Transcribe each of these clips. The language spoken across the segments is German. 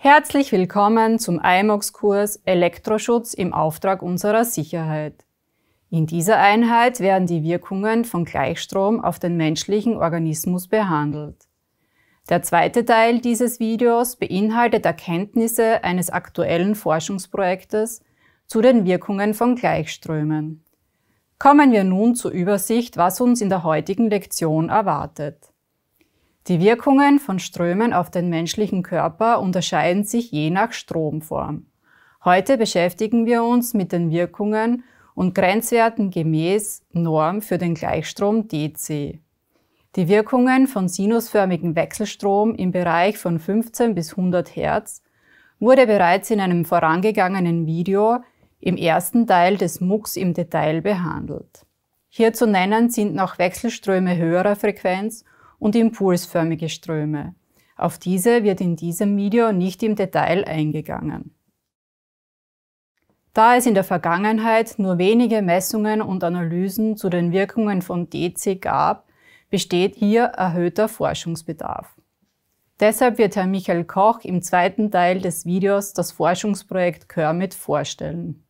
Herzlich willkommen zum IMOX-Kurs Elektroschutz im Auftrag unserer Sicherheit. In dieser Einheit werden die Wirkungen von Gleichstrom auf den menschlichen Organismus behandelt. Der zweite Teil dieses Videos beinhaltet Erkenntnisse eines aktuellen Forschungsprojektes zu den Wirkungen von Gleichströmen. Kommen wir nun zur Übersicht, was uns in der heutigen Lektion erwartet. Die Wirkungen von Strömen auf den menschlichen Körper unterscheiden sich je nach Stromform. Heute beschäftigen wir uns mit den Wirkungen und Grenzwerten gemäß Norm für den Gleichstrom DC. Die Wirkungen von sinusförmigem Wechselstrom im Bereich von 15 bis 100 Hertz wurde bereits in einem vorangegangenen Video im ersten Teil des MOOCs im Detail behandelt. Hier zu nennen sind noch Wechselströme höherer Frequenz und impulsförmige Ströme. Auf diese wird in diesem Video nicht im Detail eingegangen. Da es in der Vergangenheit nur wenige Messungen und Analysen zu den Wirkungen von DC gab, besteht hier erhöhter Forschungsbedarf. Deshalb wird Herr Michael Koch im zweiten Teil des Videos das Forschungsprojekt Körmit vorstellen.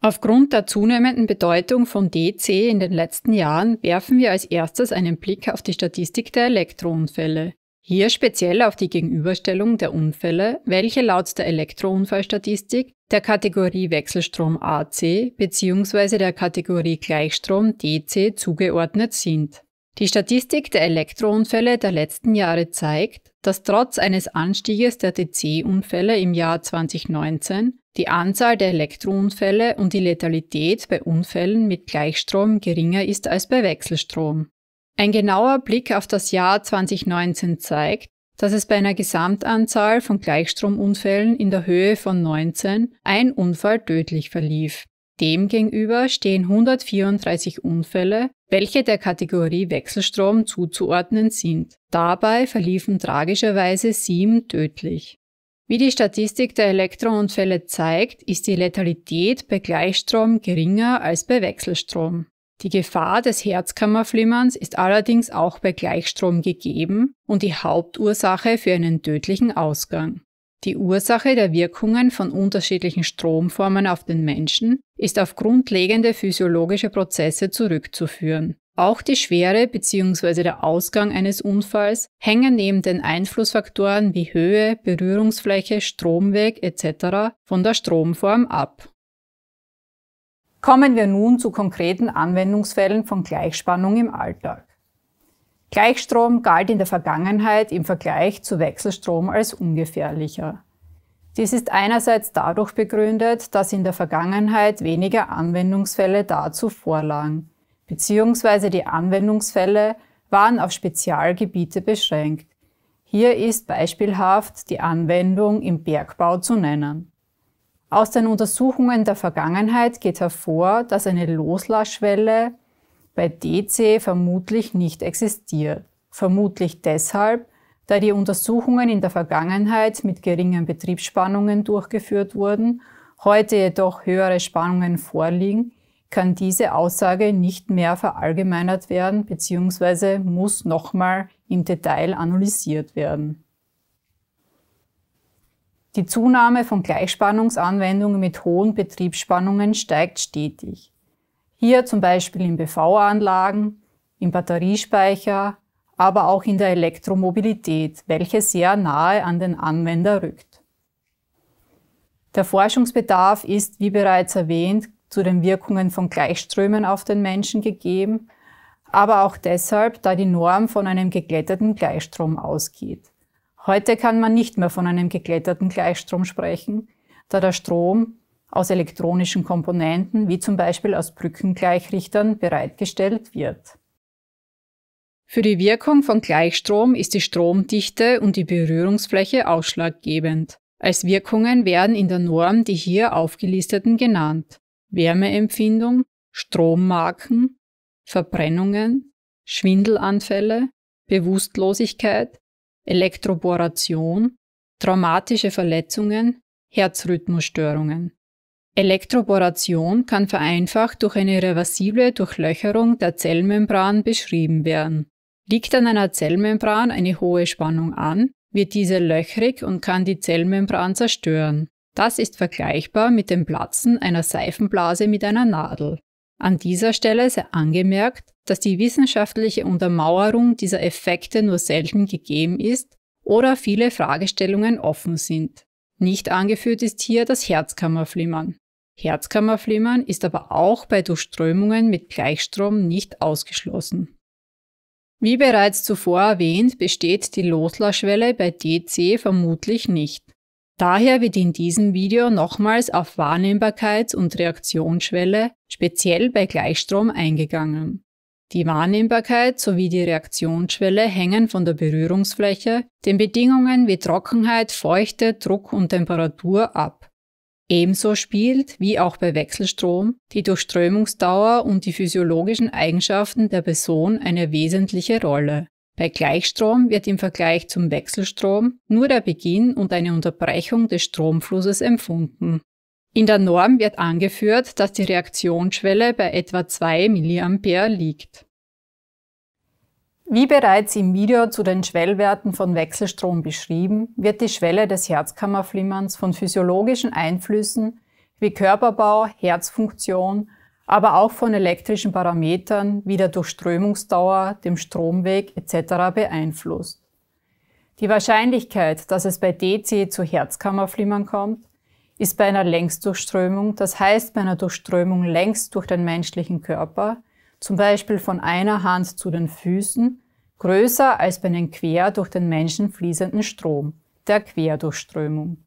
Aufgrund der zunehmenden Bedeutung von DC in den letzten Jahren werfen wir als erstes einen Blick auf die Statistik der Elektrounfälle. Hier speziell auf die Gegenüberstellung der Unfälle, welche laut der Elektrounfallstatistik der Kategorie Wechselstrom AC bzw. der Kategorie Gleichstrom DC zugeordnet sind. Die Statistik der Elektrounfälle der letzten Jahre zeigt, dass trotz eines Anstieges der DC-Unfälle im Jahr 2019 die Anzahl der Elektrounfälle und die Letalität bei Unfällen mit Gleichstrom geringer ist als bei Wechselstrom. Ein genauer Blick auf das Jahr 2019 zeigt, dass es bei einer Gesamtanzahl von Gleichstromunfällen in der Höhe von 19 ein Unfall tödlich verlief. Demgegenüber stehen 134 Unfälle, welche der Kategorie Wechselstrom zuzuordnen sind. Dabei verliefen tragischerweise sieben tödlich. Wie die Statistik der Elektrounfälle zeigt, ist die Letalität bei Gleichstrom geringer als bei Wechselstrom. Die Gefahr des Herzkammerflimmerns ist allerdings auch bei Gleichstrom gegeben und die Hauptursache für einen tödlichen Ausgang. Die Ursache der Wirkungen von unterschiedlichen Stromformen auf den Menschen ist auf grundlegende physiologische Prozesse zurückzuführen. Auch die Schwere bzw. der Ausgang eines Unfalls hängen neben den Einflussfaktoren wie Höhe, Berührungsfläche, Stromweg etc. von der Stromform ab. Kommen wir nun zu konkreten Anwendungsfällen von Gleichspannung im Alltag. Gleichstrom galt in der Vergangenheit im Vergleich zu Wechselstrom als ungefährlicher. Dies ist einerseits dadurch begründet, dass in der Vergangenheit weniger Anwendungsfälle dazu vorlagen, beziehungsweise die Anwendungsfälle waren auf Spezialgebiete beschränkt. Hier ist beispielhaft die Anwendung im Bergbau zu nennen. Aus den Untersuchungen der Vergangenheit geht hervor, dass eine Loslassschwelle bei DC vermutlich nicht existiert. Vermutlich deshalb, da die Untersuchungen in der Vergangenheit mit geringen Betriebsspannungen durchgeführt wurden, heute jedoch höhere Spannungen vorliegen, kann diese Aussage nicht mehr verallgemeinert werden bzw. muss nochmal im Detail analysiert werden. Die Zunahme von Gleichspannungsanwendungen mit hohen Betriebsspannungen steigt stetig. Hier zum Beispiel in bv anlagen im Batteriespeicher, aber auch in der Elektromobilität, welche sehr nahe an den Anwender rückt. Der Forschungsbedarf ist, wie bereits erwähnt, zu den Wirkungen von Gleichströmen auf den Menschen gegeben, aber auch deshalb, da die Norm von einem geglätteten Gleichstrom ausgeht. Heute kann man nicht mehr von einem geglätteten Gleichstrom sprechen, da der Strom aus elektronischen Komponenten wie zum Beispiel aus Brückengleichrichtern bereitgestellt wird. Für die Wirkung von Gleichstrom ist die Stromdichte und die Berührungsfläche ausschlaggebend. Als Wirkungen werden in der Norm die hier aufgelisteten genannt. Wärmeempfindung, Strommarken, Verbrennungen, Schwindelanfälle, Bewusstlosigkeit, Elektroboration, traumatische Verletzungen, Herzrhythmusstörungen. Elektroboration kann vereinfacht durch eine reversible Durchlöcherung der Zellmembran beschrieben werden. Liegt an einer Zellmembran eine hohe Spannung an, wird diese löchrig und kann die Zellmembran zerstören. Das ist vergleichbar mit dem Platzen einer Seifenblase mit einer Nadel. An dieser Stelle sei angemerkt, dass die wissenschaftliche Untermauerung dieser Effekte nur selten gegeben ist oder viele Fragestellungen offen sind. Nicht angeführt ist hier das Herzkammerflimmern. Herzkammerflimmern ist aber auch bei Durchströmungen mit Gleichstrom nicht ausgeschlossen. Wie bereits zuvor erwähnt, besteht die Loslerschwelle bei DC vermutlich nicht. Daher wird in diesem Video nochmals auf Wahrnehmbarkeits- und Reaktionsschwelle speziell bei Gleichstrom eingegangen. Die Wahrnehmbarkeit sowie die Reaktionsschwelle hängen von der Berührungsfläche, den Bedingungen wie Trockenheit, Feuchte, Druck und Temperatur ab. Ebenso spielt, wie auch bei Wechselstrom, die Durchströmungsdauer und die physiologischen Eigenschaften der Person eine wesentliche Rolle. Bei Gleichstrom wird im Vergleich zum Wechselstrom nur der Beginn und eine Unterbrechung des Stromflusses empfunden. In der Norm wird angeführt, dass die Reaktionsschwelle bei etwa 2 mA liegt. Wie bereits im Video zu den Schwellwerten von Wechselstrom beschrieben, wird die Schwelle des Herzkammerflimmerns von physiologischen Einflüssen wie Körperbau, Herzfunktion, aber auch von elektrischen Parametern wie der Durchströmungsdauer, dem Stromweg etc. beeinflusst. Die Wahrscheinlichkeit, dass es bei DC zu Herzkammerflimmern kommt, ist bei einer Längsdurchströmung, das heißt bei einer Durchströmung längs durch den menschlichen Körper, zum Beispiel von einer Hand zu den Füßen, größer als bei einem quer durch den Menschen fließenden Strom, der Querdurchströmung.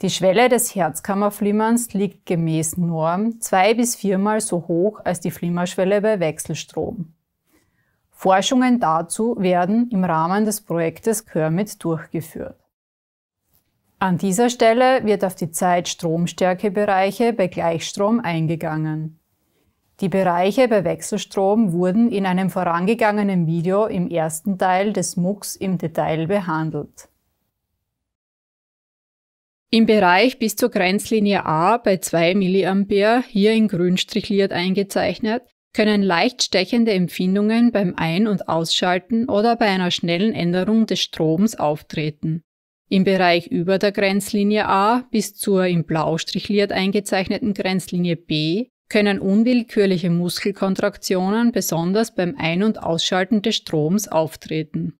Die Schwelle des Herzkammerflimmerns liegt gemäß Norm zwei bis viermal so hoch als die Flimmerschwelle bei Wechselstrom. Forschungen dazu werden im Rahmen des Projektes Körmit durchgeführt. An dieser Stelle wird auf die zeit stromstärke bei Gleichstrom eingegangen. Die Bereiche bei Wechselstrom wurden in einem vorangegangenen Video im ersten Teil des MOOCs im Detail behandelt. Im Bereich bis zur Grenzlinie A bei 2 mA, hier in grün strichliert eingezeichnet, können leicht stechende Empfindungen beim Ein- und Ausschalten oder bei einer schnellen Änderung des Stroms auftreten. Im Bereich über der Grenzlinie A bis zur in blau strichliert eingezeichneten Grenzlinie B können unwillkürliche Muskelkontraktionen besonders beim Ein- und Ausschalten des Stroms auftreten.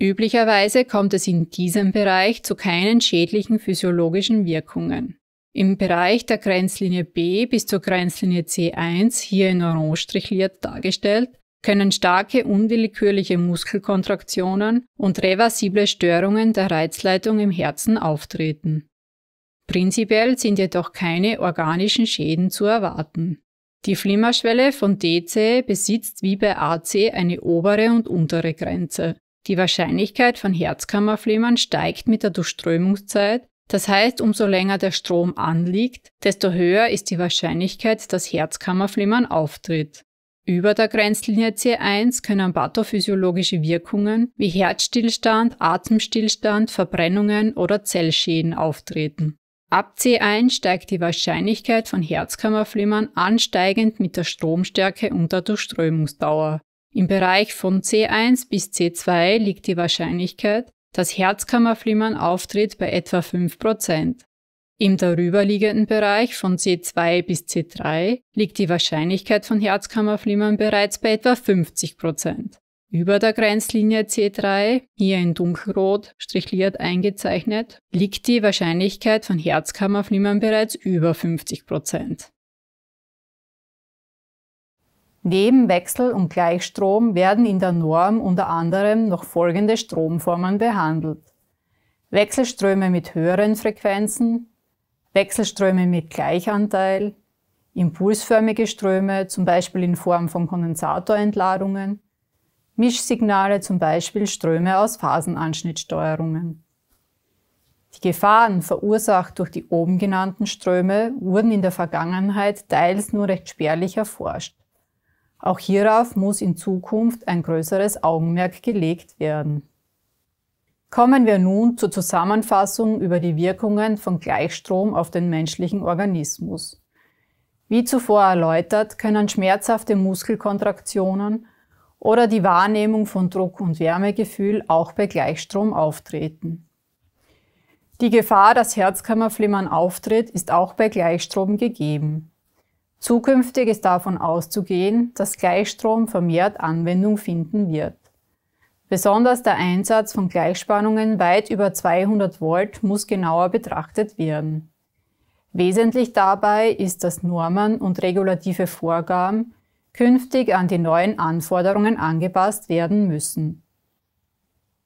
Üblicherweise kommt es in diesem Bereich zu keinen schädlichen physiologischen Wirkungen. Im Bereich der Grenzlinie B bis zur Grenzlinie C1, hier in orange strichliert dargestellt, können starke unwillkürliche Muskelkontraktionen und reversible Störungen der Reizleitung im Herzen auftreten. Prinzipiell sind jedoch keine organischen Schäden zu erwarten. Die Flimmerschwelle von DC besitzt wie bei AC eine obere und untere Grenze. Die Wahrscheinlichkeit von Herzkammerflimmern steigt mit der Durchströmungszeit, das heißt, umso länger der Strom anliegt, desto höher ist die Wahrscheinlichkeit, dass Herzkammerflimmern auftritt. Über der Grenzlinie C1 können pathophysiologische Wirkungen wie Herzstillstand, Atemstillstand, Verbrennungen oder Zellschäden auftreten. Ab C1 steigt die Wahrscheinlichkeit von Herzkammerflimmern ansteigend mit der Stromstärke und der Durchströmungsdauer. Im Bereich von C1 bis C2 liegt die Wahrscheinlichkeit, dass Herzkammerflimmern auftritt bei etwa 5%. Im darüberliegenden Bereich von C2 bis C3 liegt die Wahrscheinlichkeit von Herzkammerflimmern bereits bei etwa 50 über der Grenzlinie C3, hier in dunkelrot strichliert eingezeichnet, liegt die Wahrscheinlichkeit von Herzkammerflimmern bereits über 50 Prozent. Neben Wechsel und Gleichstrom werden in der Norm unter anderem noch folgende Stromformen behandelt. Wechselströme mit höheren Frequenzen, Wechselströme mit Gleichanteil, impulsförmige Ströme, zum Beispiel in Form von Kondensatorentladungen, Mischsignale, zum Beispiel Ströme aus Phasenanschnittsteuerungen. Die Gefahren, verursacht durch die oben genannten Ströme, wurden in der Vergangenheit teils nur recht spärlich erforscht. Auch hierauf muss in Zukunft ein größeres Augenmerk gelegt werden. Kommen wir nun zur Zusammenfassung über die Wirkungen von Gleichstrom auf den menschlichen Organismus. Wie zuvor erläutert, können schmerzhafte Muskelkontraktionen oder die Wahrnehmung von Druck- und Wärmegefühl auch bei Gleichstrom auftreten. Die Gefahr, dass Herzkammerflimmern auftritt, ist auch bei Gleichstrom gegeben. Zukünftig ist davon auszugehen, dass Gleichstrom vermehrt Anwendung finden wird. Besonders der Einsatz von Gleichspannungen weit über 200 Volt muss genauer betrachtet werden. Wesentlich dabei ist, dass Normen und regulative Vorgaben künftig an die neuen Anforderungen angepasst werden müssen.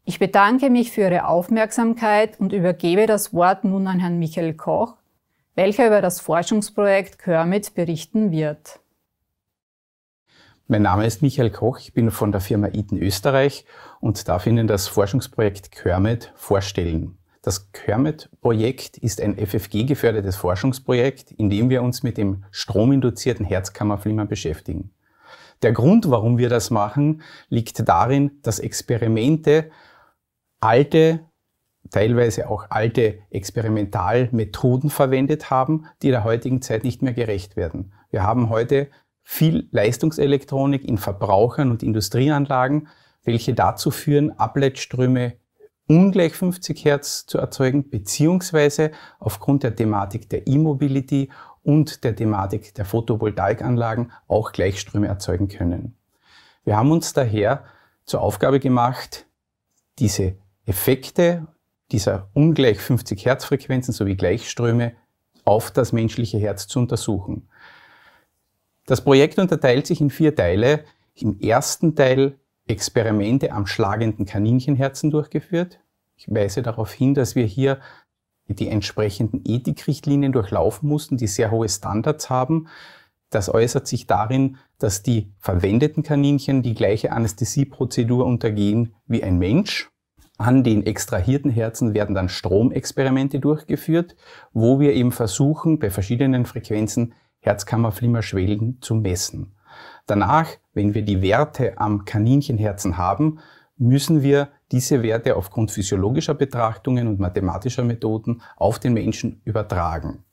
Ich bedanke mich für Ihre Aufmerksamkeit und übergebe das Wort nun an Herrn Michael Koch, welcher über das Forschungsprojekt Kermit berichten wird. Mein Name ist Michael Koch, ich bin von der Firma Eden Österreich und darf Ihnen das Forschungsprojekt Kermit vorstellen. Das Kermit-Projekt ist ein FFG-gefördertes Forschungsprojekt, in dem wir uns mit dem strominduzierten Herzkammerflimmern beschäftigen. Der Grund, warum wir das machen, liegt darin, dass Experimente alte, teilweise auch alte Experimentalmethoden verwendet haben, die der heutigen Zeit nicht mehr gerecht werden. Wir haben heute viel Leistungselektronik in Verbrauchern und Industrieanlagen, welche dazu führen, Ableitströme ungleich 50 Hertz zu erzeugen, beziehungsweise aufgrund der Thematik der E-Mobility und der Thematik der Photovoltaikanlagen auch Gleichströme erzeugen können. Wir haben uns daher zur Aufgabe gemacht, diese Effekte dieser ungleich 50 Hertz Frequenzen sowie Gleichströme auf das menschliche Herz zu untersuchen. Das Projekt unterteilt sich in vier Teile. Im ersten Teil Experimente am schlagenden Kaninchenherzen durchgeführt. Ich weise darauf hin, dass wir hier die entsprechenden Ethikrichtlinien durchlaufen mussten, die sehr hohe Standards haben. Das äußert sich darin, dass die verwendeten Kaninchen die gleiche Anästhesieprozedur untergehen wie ein Mensch. An den extrahierten Herzen werden dann Stromexperimente durchgeführt, wo wir eben versuchen, bei verschiedenen Frequenzen Herzkammerflimmerschwellen zu messen. Danach, wenn wir die Werte am Kaninchenherzen haben, müssen wir diese Werte aufgrund physiologischer Betrachtungen und mathematischer Methoden auf den Menschen übertragen.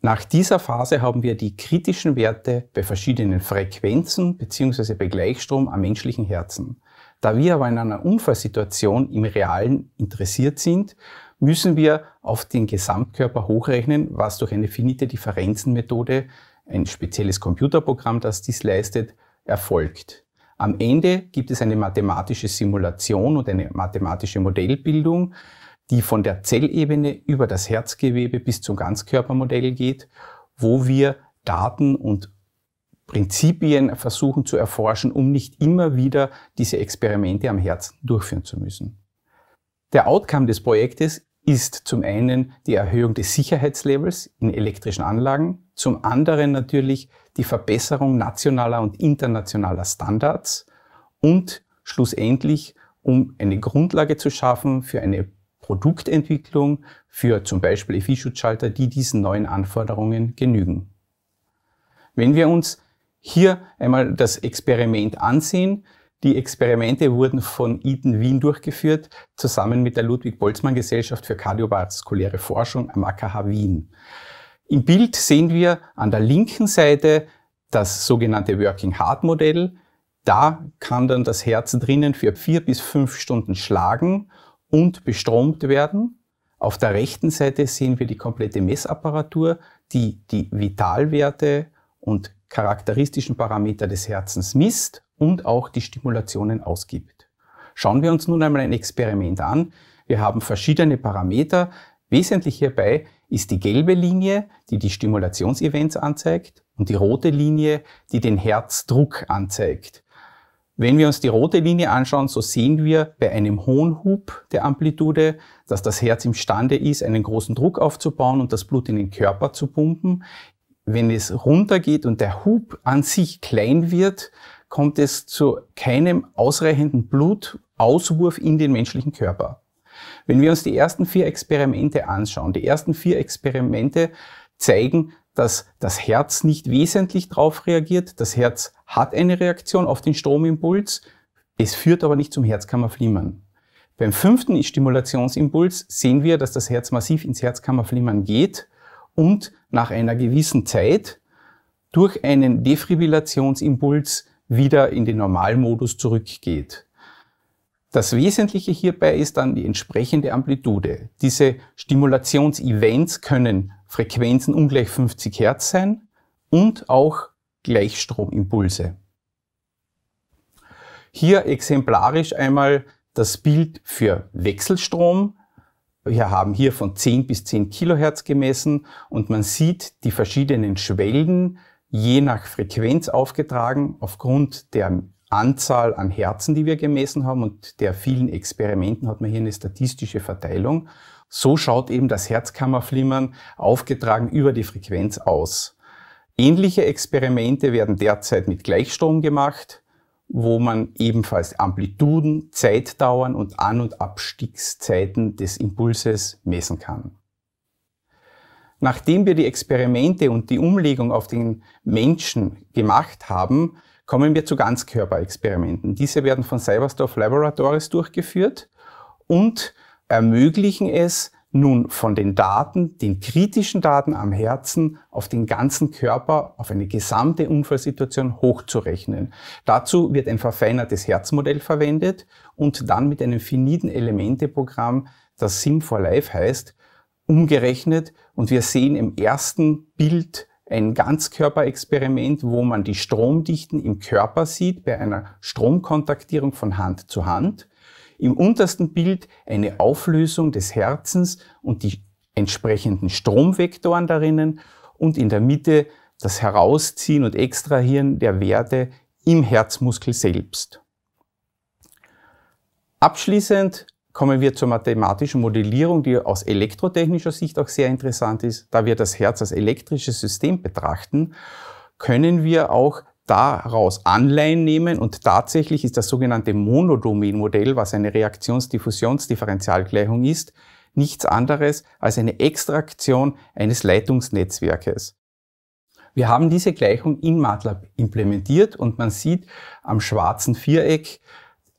Nach dieser Phase haben wir die kritischen Werte bei verschiedenen Frequenzen bzw. bei Gleichstrom am menschlichen Herzen. Da wir aber in einer Unfallsituation im Realen interessiert sind, müssen wir auf den Gesamtkörper hochrechnen, was durch eine finite Differenzenmethode, ein spezielles Computerprogramm, das dies leistet, erfolgt. Am Ende gibt es eine mathematische Simulation und eine mathematische Modellbildung, die von der Zellebene über das Herzgewebe bis zum Ganzkörpermodell geht, wo wir Daten und Prinzipien versuchen zu erforschen, um nicht immer wieder diese Experimente am Herzen durchführen zu müssen. Der Outcome des Projektes ist zum einen die Erhöhung des Sicherheitslevels in elektrischen Anlagen, zum anderen natürlich die Verbesserung nationaler und internationaler Standards und schlussendlich, um eine Grundlage zu schaffen für eine Produktentwicklung für zum Beispiel EFI-Schutzschalter, die diesen neuen Anforderungen genügen. Wenn wir uns hier einmal das Experiment ansehen, die Experimente wurden von Eaton Wien durchgeführt, zusammen mit der Ludwig-Boltzmann-Gesellschaft für kardiovaskuläre Forschung am AKH Wien. Im Bild sehen wir an der linken Seite das sogenannte Working Hard Modell. Da kann dann das Herz drinnen für vier bis fünf Stunden schlagen und bestromt werden. Auf der rechten Seite sehen wir die komplette Messapparatur, die die Vitalwerte und charakteristischen Parameter des Herzens misst und auch die Stimulationen ausgibt. Schauen wir uns nun einmal ein Experiment an. Wir haben verschiedene Parameter. Wesentlich hierbei ist die gelbe Linie, die die Stimulationsevents anzeigt, und die rote Linie, die den Herzdruck anzeigt. Wenn wir uns die rote Linie anschauen, so sehen wir bei einem hohen Hub der Amplitude, dass das Herz imstande ist, einen großen Druck aufzubauen und das Blut in den Körper zu pumpen. Wenn es runtergeht und der Hub an sich klein wird, kommt es zu keinem ausreichenden Blutauswurf in den menschlichen Körper. Wenn wir uns die ersten vier Experimente anschauen, die ersten vier Experimente zeigen, dass das Herz nicht wesentlich darauf reagiert. Das Herz hat eine Reaktion auf den Stromimpuls, es führt aber nicht zum Herzkammerflimmern. Beim fünften Stimulationsimpuls sehen wir, dass das Herz massiv ins Herzkammerflimmern geht und nach einer gewissen Zeit durch einen Defibrillationsimpuls wieder in den Normalmodus zurückgeht. Das Wesentliche hierbei ist dann die entsprechende Amplitude. Diese Stimulationsevents können Frequenzen ungleich 50 Hertz sein und auch Gleichstromimpulse. Hier exemplarisch einmal das Bild für Wechselstrom. Wir haben hier von 10 bis 10 Kilohertz gemessen und man sieht die verschiedenen Schwellen je nach Frequenz aufgetragen aufgrund der Anzahl an Herzen, die wir gemessen haben und der vielen Experimenten hat man hier eine statistische Verteilung. So schaut eben das Herzkammerflimmern aufgetragen über die Frequenz aus. Ähnliche Experimente werden derzeit mit Gleichstrom gemacht, wo man ebenfalls Amplituden, Zeitdauern und An- und Abstiegszeiten des Impulses messen kann. Nachdem wir die Experimente und die Umlegung auf den Menschen gemacht haben, Kommen wir zu Ganzkörperexperimenten. Diese werden von Cyberstorf Laboratories durchgeführt und ermöglichen es, nun von den Daten, den kritischen Daten am Herzen, auf den ganzen Körper, auf eine gesamte Unfallsituation hochzurechnen. Dazu wird ein verfeinertes Herzmodell verwendet und dann mit einem finiten Elementeprogramm, das Sim 4 Life heißt, umgerechnet und wir sehen im ersten Bild ein Ganzkörperexperiment, wo man die Stromdichten im Körper sieht bei einer Stromkontaktierung von Hand zu Hand. Im untersten Bild eine Auflösung des Herzens und die entsprechenden Stromvektoren darinnen und in der Mitte das Herausziehen und Extrahieren der Werte im Herzmuskel selbst. Abschließend kommen wir zur mathematischen Modellierung, die aus elektrotechnischer Sicht auch sehr interessant ist. Da wir das Herz als elektrisches System betrachten, können wir auch daraus Anleihen nehmen und tatsächlich ist das sogenannte monodomain modell was eine Reaktionsdiffusionsdifferentialgleichung ist, nichts anderes als eine Extraktion eines Leitungsnetzwerkes. Wir haben diese Gleichung in MATLAB implementiert und man sieht am schwarzen Viereck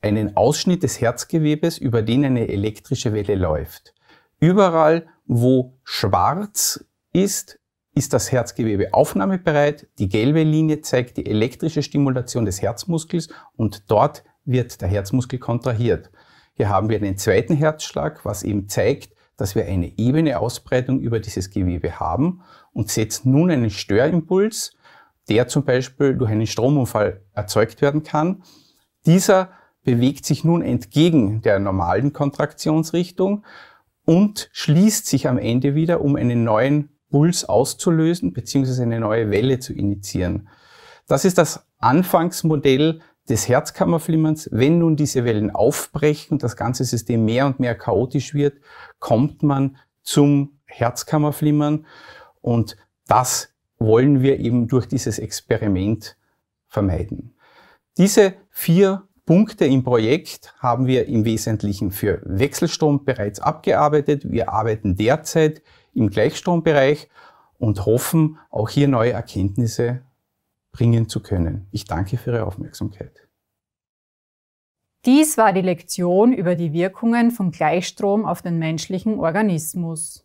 einen Ausschnitt des Herzgewebes, über den eine elektrische Welle läuft. Überall, wo schwarz ist, ist das Herzgewebe aufnahmebereit. Die gelbe Linie zeigt die elektrische Stimulation des Herzmuskels und dort wird der Herzmuskel kontrahiert. Hier haben wir einen zweiten Herzschlag, was eben zeigt, dass wir eine ebene Ausbreitung über dieses Gewebe haben und setzt nun einen Störimpuls, der zum Beispiel durch einen Stromunfall erzeugt werden kann. Dieser bewegt sich nun entgegen der normalen Kontraktionsrichtung und schließt sich am Ende wieder, um einen neuen Puls auszulösen bzw. eine neue Welle zu initiieren. Das ist das Anfangsmodell des Herzkammerflimmerns. Wenn nun diese Wellen aufbrechen und das ganze System mehr und mehr chaotisch wird, kommt man zum Herzkammerflimmern und das wollen wir eben durch dieses Experiment vermeiden. Diese vier Punkte im Projekt haben wir im Wesentlichen für Wechselstrom bereits abgearbeitet. Wir arbeiten derzeit im Gleichstrombereich und hoffen, auch hier neue Erkenntnisse bringen zu können. Ich danke für Ihre Aufmerksamkeit. Dies war die Lektion über die Wirkungen von Gleichstrom auf den menschlichen Organismus.